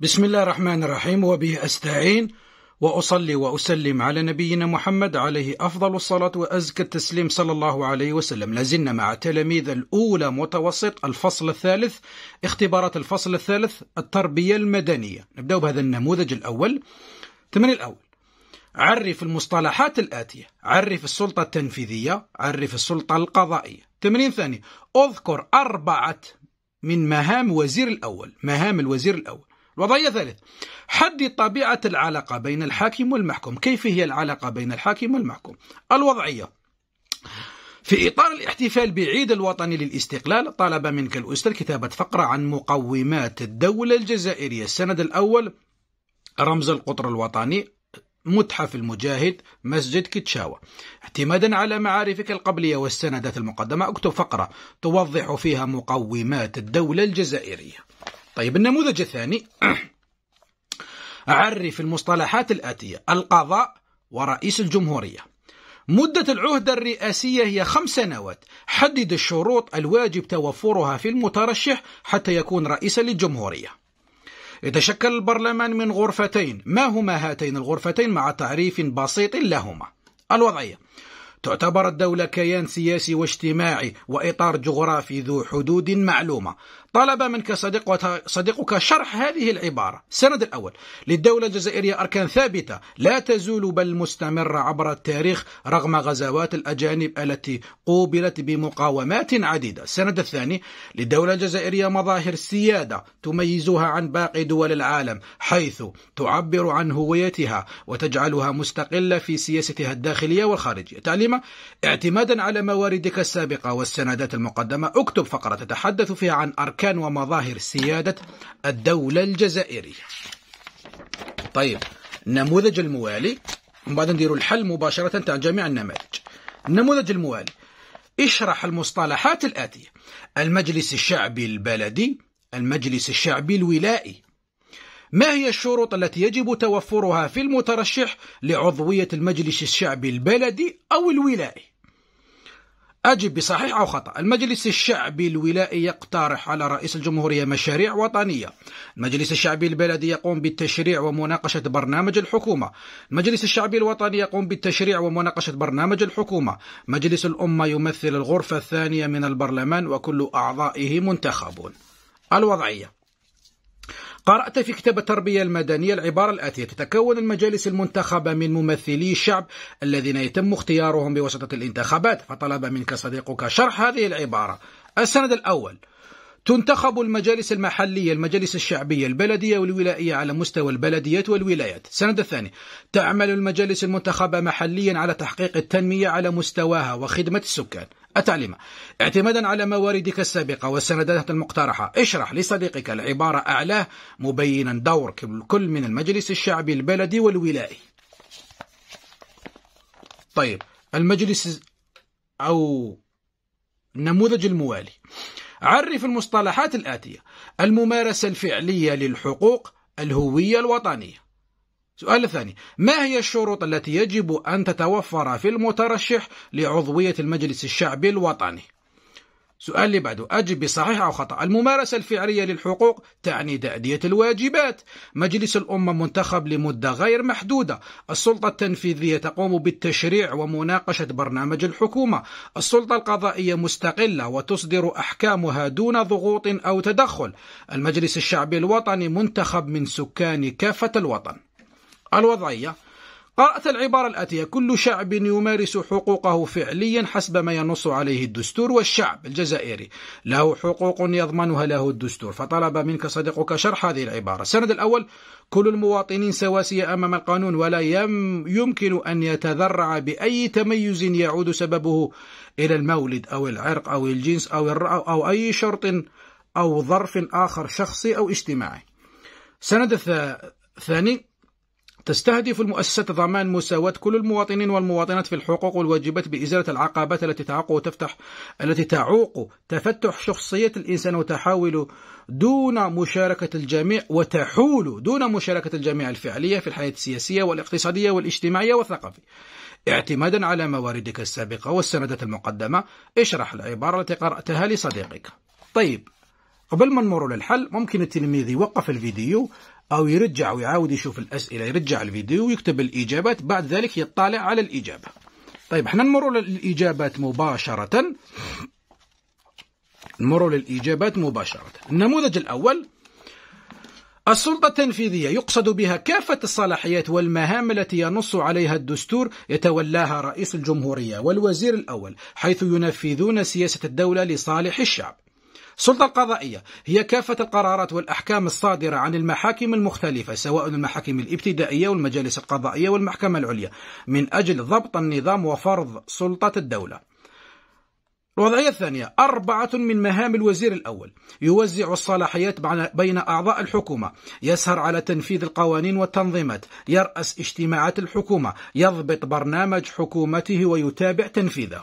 بسم الله الرحمن الرحيم وبه استعين واصلي واسلم على نبينا محمد عليه افضل الصلاه وازكى التسليم صلى الله عليه وسلم، لازلنا مع تلاميذ الاولى متوسط الفصل الثالث اختبارات الفصل الثالث التربيه المدنيه، نبدا بهذا النموذج الاول. ثمن الاول عرف المصطلحات الاتيه، عرف السلطه التنفيذيه، عرف السلطه القضائيه. تمرين ثاني اذكر اربعه من مهام وزير الاول، مهام الوزير الاول. الوضعية ثالثة حد طبيعة العلاقة بين الحاكم والمحكوم كيف هي العلاقة بين الحاكم والمحكوم الوضعية في إطار الاحتفال بعيد الوطني للاستقلال طلب منك الأستاذ كتابة فقرة عن مقومات الدولة الجزائرية السند الأول رمز القطر الوطني متحف المجاهد مسجد كتشاوة اعتمادا على معارفك القبلية والسندات المقدمة اكتب فقرة توضح فيها مقومات الدولة الجزائرية طيب النموذج الثاني عرف المصطلحات الآتية القضاء ورئيس الجمهورية مدة العهدة الرئاسية هي خمس سنوات حدد الشروط الواجب توفرها في المترشح حتى يكون رئيسا للجمهورية يتشكل البرلمان من غرفتين ما هما هاتين الغرفتين مع تعريف بسيط لهما الوضعية تعتبر الدولة كيان سياسي واجتماعي وإطار جغرافي ذو حدود معلومة طلب منك صديق صديقك شرح هذه العبارة السند الأول للدولة الجزائرية أركان ثابتة لا تزول بل مستمرة عبر التاريخ رغم غزوات الأجانب التي قوبلت بمقاومات عديدة السند الثاني للدولة الجزائرية مظاهر سيادة تميزها عن باقي دول العالم حيث تعبر عن هويتها وتجعلها مستقلة في سياستها الداخلية والخارجية تعليم القادمة اعتمادا على مواردك السابقة والسندات المقدمة اكتب فقرة تتحدث فيها عن أركان ومظاهر سيادة الدولة الجزائرية طيب النموذج الموالي من بعد نديروا الحل مباشرة تاع جميع النماذج النموذج الموالي اشرح المصطلحات الآتية المجلس الشعبي البلدي المجلس الشعبي الولائي ما هي الشروط التي يجب توفرها في المترشح لعضوية المجلس الشعبي البلدي أو الولائي؟ أجب بصحيح أو خطأ المجلس الشعبي الولائي يقترح على رئيس الجمهورية مشاريع وطنية المجلس الشعبي البلدي يقوم بالتشريع ومناقشة برنامج الحكومة المجلس الشعبي الوطني يقوم بالتشريع ومناقشة برنامج الحكومة مجلس الأمة يمثل الغرفة الثانية من البرلمان وكل أعضائه منتخبون الوضعية قرأت في كتاب التربية المدنية العبارة الآتية تتكون المجالس المنتخبة من ممثلي الشعب الذين يتم اختيارهم بواسطة الانتخابات فطلب منك صديقك شرح هذه العبارة السند الأول تنتخب المجالس المحلية المجالس الشعبية البلدية والولائية على مستوى البلديات والولايات السند الثاني تعمل المجالس المنتخبة محليا على تحقيق التنمية على مستواها وخدمة السكان التعليم اعتمادا على مواردك السابقة والسندات المقترحة اشرح لصديقك العبارة أعلاه مبينا دور كل من المجلس الشعبي البلدي والولائي طيب المجلس أو النموذج الموالي عرف المصطلحات الآتية الممارسة الفعلية للحقوق الهوية الوطنية السؤال الثاني ما هي الشروط التي يجب أن تتوفر في المترشح لعضوية المجلس الشعبي الوطني سؤال اللي بعده أجب بصحيح أو خطأ الممارسة الفعلية للحقوق تعني تأدية الواجبات مجلس الأمة منتخب لمدة غير محدودة السلطة التنفيذية تقوم بالتشريع ومناقشة برنامج الحكومة السلطة القضائية مستقلة وتصدر أحكامها دون ضغوط أو تدخل المجلس الشعبي الوطني منتخب من سكان كافة الوطن الوضعية قرأت العبارة الآتية كل شعب يمارس حقوقه فعليا حسب ما ينص عليه الدستور والشعب الجزائري له حقوق يضمنها له الدستور فطلب منك صديقك شرح هذه العبارة السند الأول كل المواطنين سواسية أمام القانون ولا يم يمكن أن يتذرع بأي تميز يعود سببه إلى المولد أو العرق أو الجنس أو أو أي شرط أو ظرف آخر شخصي أو اجتماعي سند الثاني تستهدف المؤسسة ضمان مساواة كل المواطنين والمواطنات في الحقوق والواجبات بإزالة العقبات التي تعوق وتفتح التي تعوق تفتح شخصية الإنسان وتحاول دون مشاركة الجميع وتحول دون مشاركة الجميع الفعلية في الحياة السياسية والاقتصادية والاجتماعية والثقافية اعتمادا على مواردك السابقة والسندات المقدمة اشرح العبارة التي قرأتها لصديقك طيب قبل ما نمر للحل ممكن التلميذ يوقف الفيديو أو يرجع ويعاود يشوف الأسئلة يرجع الفيديو ويكتب الإجابات بعد ذلك يطلع على الإجابة طيب احنا نمر للإجابات مباشرة نمر للإجابات مباشرة النموذج الأول السلطة التنفيذية يقصد بها كافة الصلاحيات والمهام التي ينص عليها الدستور يتولاها رئيس الجمهورية والوزير الأول حيث ينفذون سياسة الدولة لصالح الشعب السلطة القضائية هي كافة القرارات والأحكام الصادرة عن المحاكم المختلفة سواء المحاكم الابتدائية والمجالس القضائية والمحكمة العليا من أجل ضبط النظام وفرض سلطة الدولة الوضعية الثانية أربعة من مهام الوزير الأول يوزع الصلاحيات بين أعضاء الحكومة يسهر على تنفيذ القوانين والتنظيمات يرأس اجتماعات الحكومة يضبط برنامج حكومته ويتابع تنفيذه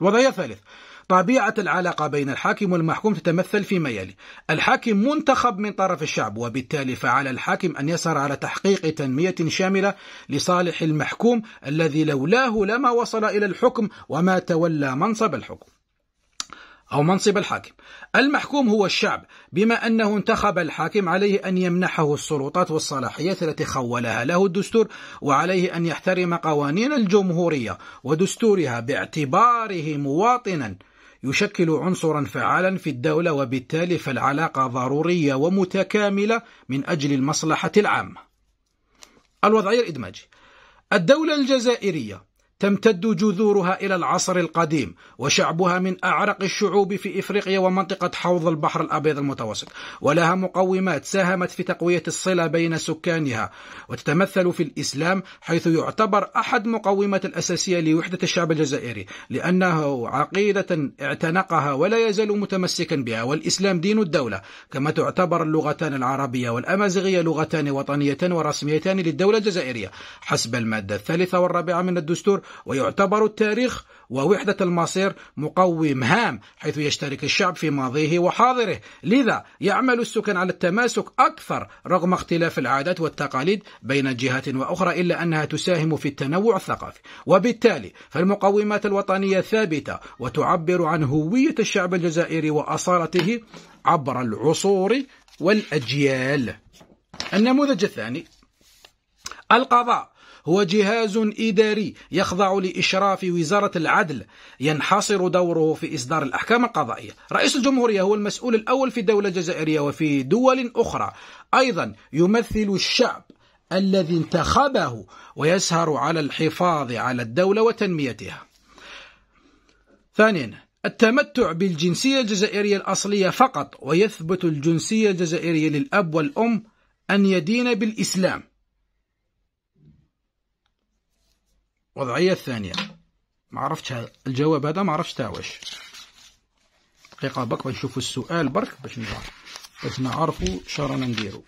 الوضعية الثالثة طبيعة العلاقة بين الحاكم والمحكوم تتمثل فيما يلي: الحاكم منتخب من طرف الشعب، وبالتالي فعلى الحاكم أن يسر على تحقيق تنمية شاملة لصالح المحكوم الذي لولاه لما وصل إلى الحكم وما تولى منصب الحكم. أو منصب الحاكم. المحكوم هو الشعب، بما أنه انتخب الحاكم عليه أن يمنحه السلطات والصلاحيات التي خولها له الدستور، وعليه أن يحترم قوانين الجمهورية ودستورها باعتباره مواطنا يشكل عنصرا فعالا في الدولة وبالتالي فالعلاقة ضرورية ومتكاملة من أجل المصلحة العامة الوضعية الإدماجية الدولة الجزائرية تمتد جذورها إلى العصر القديم وشعبها من أعرق الشعوب في إفريقيا ومنطقة حوض البحر الأبيض المتوسط ولها مقومات ساهمت في تقوية الصلة بين سكانها وتتمثل في الإسلام حيث يعتبر أحد مقومات الأساسية لوحدة الشعب الجزائري لأنه عقيدة اعتنقها ولا يزال متمسكا بها والإسلام دين الدولة كما تعتبر اللغتان العربية والأمازيغية لغتان وطنيتان ورسميتان للدولة الجزائرية حسب المادة الثالثة والرابعة من الدستور ويعتبر التاريخ ووحدة المصير مقوم هام حيث يشترك الشعب في ماضيه وحاضره لذا يعمل السكان على التماسك أكثر رغم اختلاف العادات والتقاليد بين جهة وأخرى إلا أنها تساهم في التنوع الثقافي وبالتالي فالمقومات الوطنية ثابتة وتعبر عن هوية الشعب الجزائري وأصالته عبر العصور والأجيال النموذج الثاني القضاء هو جهاز إداري يخضع لإشراف وزارة العدل ينحصر دوره في إصدار الأحكام القضائية رئيس الجمهورية هو المسؤول الأول في الدولة الجزائرية وفي دول أخرى أيضا يمثل الشعب الذي انتخبه ويسهر على الحفاظ على الدولة وتنميتها ثانيا التمتع بالجنسية الجزائرية الأصلية فقط ويثبت الجنسية الجزائرية للأب والأم أن يدين بالإسلام وضعية الثانيه ما عرفتش الجواب هذا ما عرفتش تاع واش دقيقه برك باش نشوفوا السؤال برك باش نعرف باش نعرفوا شرانا نديرو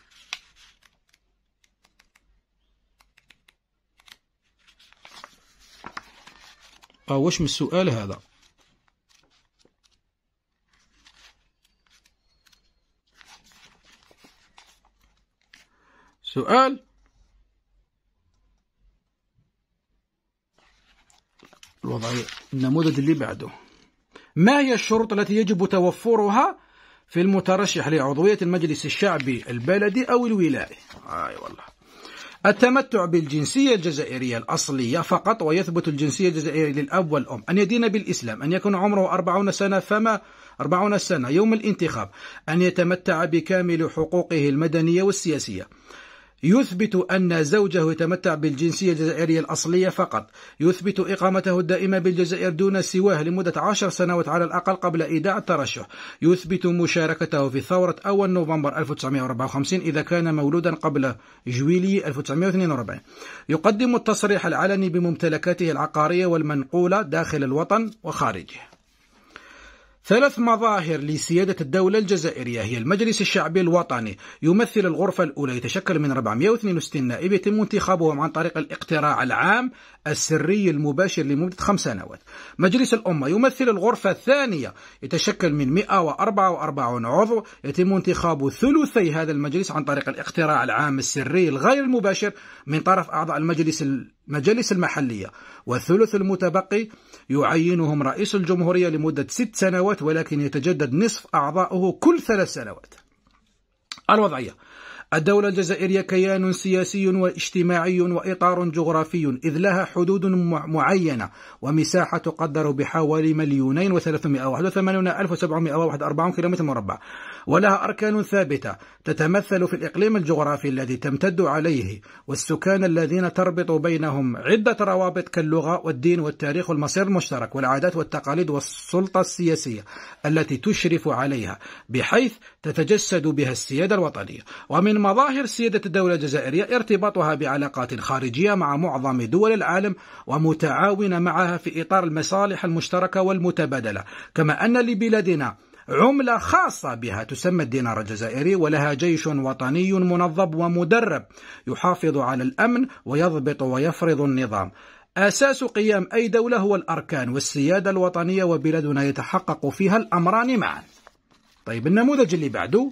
آه، واش من السؤال هذا سؤال الوضعية النموذج اللي بعده ما هي الشروط التي يجب توفرها في المترشح لعضوية المجلس الشعبي البلدي أو الولائي آي والله التمتع بالجنسية الجزائرية الأصلية فقط ويثبت الجنسية الجزائرية للأب والأم أن يدين بالإسلام أن يكون عمره أربعون سنة فما أربعون سنة يوم الانتخاب أن يتمتع بكامل حقوقه المدنية والسياسية يثبت أن زوجه يتمتع بالجنسية الجزائرية الأصلية فقط يثبت إقامته الدائمة بالجزائر دون سواه لمدة عشر سنوات على الأقل قبل إيداع الترشح يثبت مشاركته في ثورة أول نوفمبر 1954 إذا كان مولودا قبل جويلي 1942 يقدم التصريح العلني بممتلكاته العقارية والمنقولة داخل الوطن وخارجه ثلاث مظاهر لسيادة الدولة الجزائرية هي المجلس الشعبي الوطني يمثل الغرفة الأولى يتشكل من 462 نائب يتم انتخابهم عن طريق الاقتراع العام السري المباشر لمدة خمس سنوات مجلس الأمة يمثل الغرفة الثانية يتشكل من 144 عضو يتم انتخاب ثلثي هذا المجلس عن طريق الاقتراع العام السري الغير المباشر من طرف أعضاء المجلس المجالس المحلية والثلث المتبقي يعينهم رئيس الجمهورية لمدة ست سنوات سنوات ولكن يتجدد نصف أعضاؤه كل ثلاث سنوات الوضعية الدولة الجزائرية كيان سياسي واجتماعي وإطار جغرافي إذ لها حدود معينة ومساحة تقدر بحوالي مليونين وثلاثمائة واحد وثمانون ألف وسبعمائة وواحد أربعون كيلومتر مربع ولها أركان ثابتة تتمثل في الإقليم الجغرافي الذي تمتد عليه والسكان الذين تربط بينهم عدة روابط كاللغة والدين والتاريخ والمصير المشترك والعادات والتقاليد والسلطة السياسية التي تشرف عليها بحيث تتجسد بها السيادة الوطنية ومن مظاهر سيادة الدولة الجزائرية ارتباطها بعلاقات خارجية مع معظم دول العالم ومتعاونة معها في إطار المصالح المشتركة والمتبادلة كما أن لبلادنا عملة خاصة بها تسمى الدينار الجزائري ولها جيش وطني منظم ومدرب يحافظ على الأمن ويضبط ويفرض النظام أساس قيام أي دولة هو الأركان والسيادة الوطنية وبلادنا يتحقق فيها الأمران معا طيب النموذج اللي بعده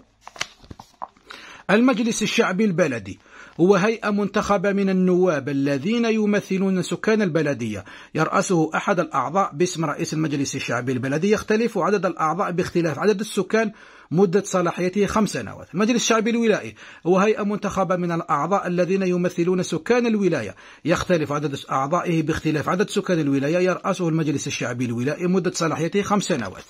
المجلس الشعبي البلدي هو هيئة منتخبة من النواب الذين يمثلون سكان البلدية يرأسه أحد الأعضاء باسم رئيس المجلس الشعبي البلدي يختلف عدد الأعضاء باختلاف عدد السكان مدة صلاحيته خمس سنوات المجلس الشعبي الولائي هو هيئة منتخبة من الأعضاء الذين يمثلون سكان الولاية يختلف عدد أعضائه باختلاف عدد سكان الولاية يرأسه المجلس الشعبي الولائي مدة صلاحيته خمس سنوات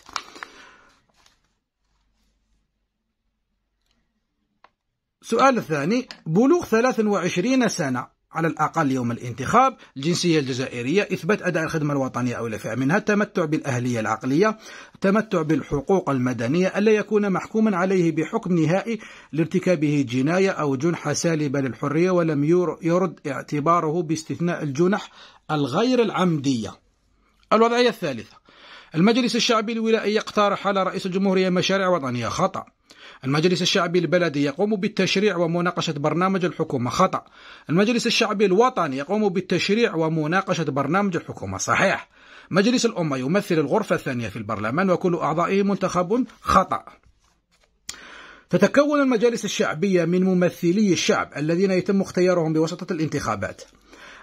سؤال الثاني بلوغ 23 سنة على الأقل يوم الانتخاب الجنسية الجزائرية إثبات أداء الخدمة الوطنية أو الإفعاء منها التمتع بالأهلية العقلية التمتع بالحقوق المدنية ألا يكون محكوما عليه بحكم نهائي لارتكابه جناية أو جنحة سالبة للحرية ولم يرد اعتباره باستثناء الجنح الغير العمدية الوضعية الثالثة المجلس الشعبي الولائي اقترح على رئيس الجمهورية مشاريع وطنية خطأ المجلس الشعبي البلدي يقوم بالتشريع ومناقشة برنامج الحكومة خطأ المجلس الشعبي الوطني يقوم بالتشريع ومناقشة برنامج الحكومة صحيح مجلس الأمة يمثل الغرفة الثانية في البرلمان وكل أعضائه منتخب خطأ تتكون المجالس الشعبية من ممثلي الشعب الذين يتم اختيارهم بواسطة الانتخابات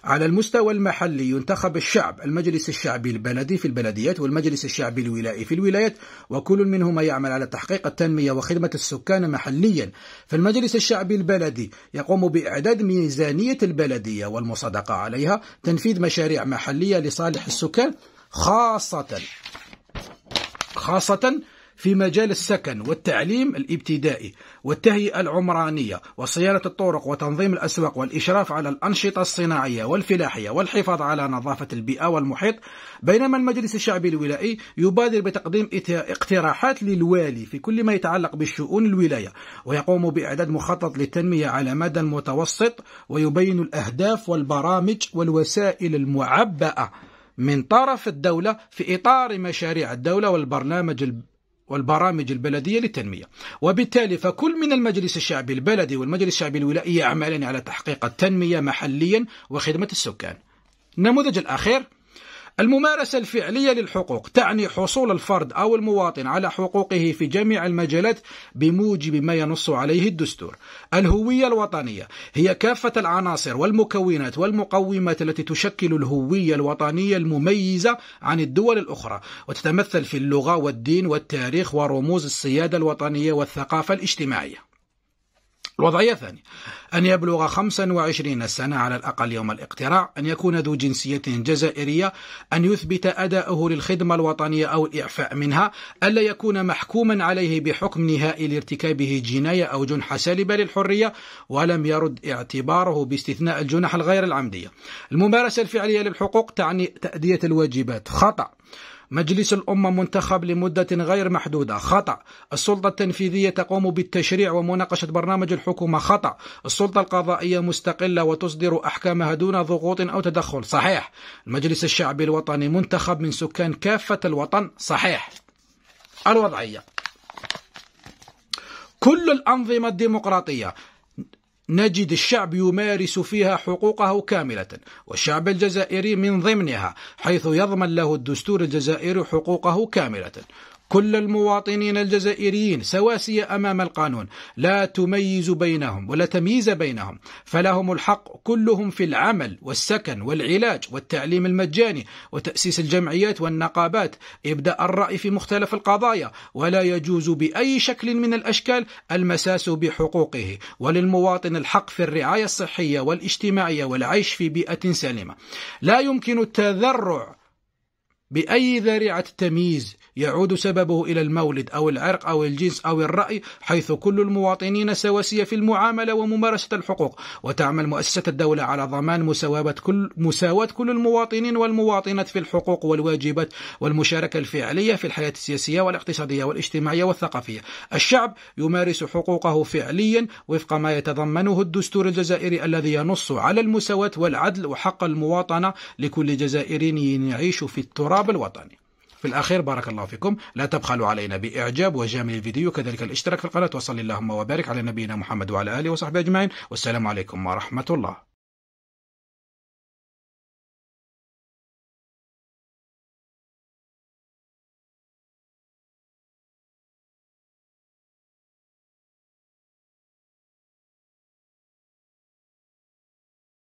على المستوى المحلي ينتخب الشعب المجلس الشعبي البلدي في البلديات والمجلس الشعبي الولائي في الولايات وكل منهما يعمل على تحقيق التنمية وخدمة السكان محليا فالمجلس الشعبي البلدي يقوم بإعداد ميزانية البلدية والمصادقة عليها تنفيذ مشاريع محلية لصالح السكان خاصة خاصة في مجال السكن والتعليم الابتدائي والتهيئة العمرانية وصيانة الطرق وتنظيم الأسواق والإشراف على الأنشطة الصناعية والفلاحية والحفاظ على نظافة البيئة والمحيط بينما المجلس الشعبي الولائي يبادر بتقديم اقتراحات للوالي في كل ما يتعلق بشؤون الولاية ويقوم بإعداد مخطط للتنمية على مدى المتوسط ويبين الأهداف والبرامج والوسائل المعبأة من طرف الدولة في إطار مشاريع الدولة والبرنامج والبرامج البلدية للتنمية وبالتالي فكل من المجلس الشعبي البلدي والمجلس الشعبي الولائي يعملان على تحقيق التنمية محليا وخدمة السكان النموذج الأخير الممارسة الفعلية للحقوق تعني حصول الفرد أو المواطن على حقوقه في جميع المجالات بموجب ما ينص عليه الدستور. الهوية الوطنية هي كافة العناصر والمكونات والمقومات التي تشكل الهوية الوطنية المميزة عن الدول الأخرى، وتتمثل في اللغة والدين والتاريخ ورموز السيادة الوطنية والثقافة الاجتماعية. الوضعية الثانية أن يبلغ 25 سنة على الأقل يوم الاقتراع أن يكون ذو جنسية جزائرية أن يثبت أداؤه للخدمة الوطنية أو الإعفاء منها ألا يكون محكوما عليه بحكم نهائي لارتكابه جناية أو جنحة سالبة للحرية ولم يرد اعتباره باستثناء الجنح الغير العمدية الممارسة الفعلية للحقوق تعني تأدية الواجبات خطأ مجلس الأمة منتخب لمدة غير محدودة خطأ السلطة التنفيذية تقوم بالتشريع ومناقشة برنامج الحكومة خطأ السلطة القضائية مستقلة وتصدر أحكامها دون ضغوط أو تدخل صحيح المجلس الشعبي الوطني منتخب من سكان كافة الوطن صحيح الوضعية كل الأنظمة الديمقراطية نجد الشعب يمارس فيها حقوقه كاملة والشعب الجزائري من ضمنها حيث يضمن له الدستور الجزائري حقوقه كاملة كل المواطنين الجزائريين سواسية أمام القانون لا تميز بينهم ولا تمييز بينهم فلهم الحق كلهم في العمل والسكن والعلاج والتعليم المجاني وتأسيس الجمعيات والنقابات إبداء الرأي في مختلف القضايا ولا يجوز بأي شكل من الأشكال المساس بحقوقه وللمواطن الحق في الرعاية الصحية والاجتماعية والعيش في بيئة سليمة لا يمكن التذرع بأي ذريعة تمييز يعود سببه إلى المولد أو العرق أو الجنس أو الرأي حيث كل المواطنين سواسية في المعاملة وممارسة الحقوق وتعمل مؤسسة الدولة على ضمان مساواة كل, مساواة كل المواطنين والمواطنات في الحقوق والواجبات والمشاركة الفعلية في الحياة السياسية والاقتصادية والاجتماعية والثقافية الشعب يمارس حقوقه فعليا وفق ما يتضمنه الدستور الجزائري الذي ينص على المساواة والعدل وحق المواطنة لكل جزائري يعيش في التراب الخطاب الوطني في الأخير بارك الله فيكم لا تبخلوا علينا بإعجاب وجامل الفيديو كذلك الاشتراك في القناة وصل اللهم وبارك على نبينا محمد وعلى آله وصحبه أجمعين والسلام عليكم ورحمة الله